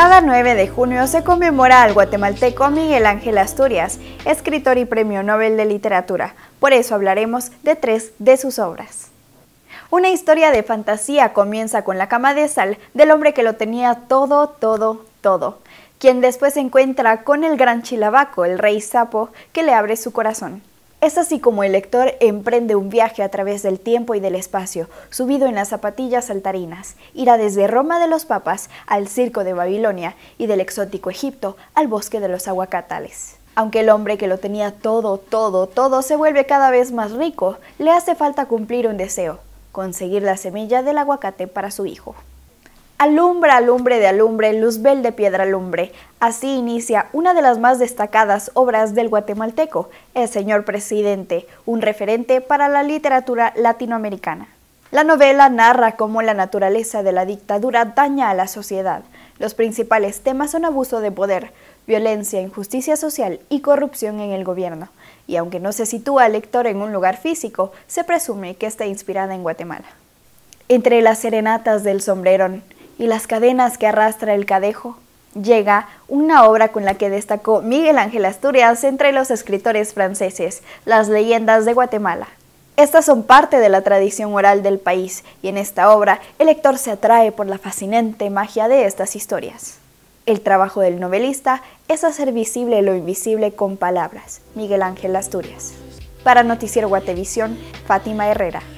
Cada 9 de junio se conmemora al guatemalteco Miguel Ángel Asturias, escritor y premio Nobel de Literatura. Por eso hablaremos de tres de sus obras. Una historia de fantasía comienza con la cama de sal del hombre que lo tenía todo, todo, todo, quien después se encuentra con el gran chilabaco, el rey sapo, que le abre su corazón. Es así como el lector emprende un viaje a través del tiempo y del espacio, subido en las zapatillas saltarinas. Irá desde Roma de los Papas al circo de Babilonia y del exótico Egipto al bosque de los aguacatales. Aunque el hombre que lo tenía todo, todo, todo se vuelve cada vez más rico, le hace falta cumplir un deseo, conseguir la semilla del aguacate para su hijo. Alumbra, alumbre de alumbre, luzbel de piedra lumbre. Así inicia una de las más destacadas obras del guatemalteco, El Señor Presidente, un referente para la literatura latinoamericana. La novela narra cómo la naturaleza de la dictadura daña a la sociedad. Los principales temas son abuso de poder, violencia, injusticia social y corrupción en el gobierno. Y aunque no se sitúa el lector en un lugar físico, se presume que está inspirada en Guatemala. Entre las serenatas del sombrerón, y las cadenas que arrastra el cadejo, llega una obra con la que destacó Miguel Ángel Asturias entre los escritores franceses, Las leyendas de Guatemala. Estas son parte de la tradición oral del país y en esta obra el lector se atrae por la fascinante magia de estas historias. El trabajo del novelista es hacer visible lo invisible con palabras. Miguel Ángel Asturias. Para Noticiero Guatevisión, Fátima Herrera.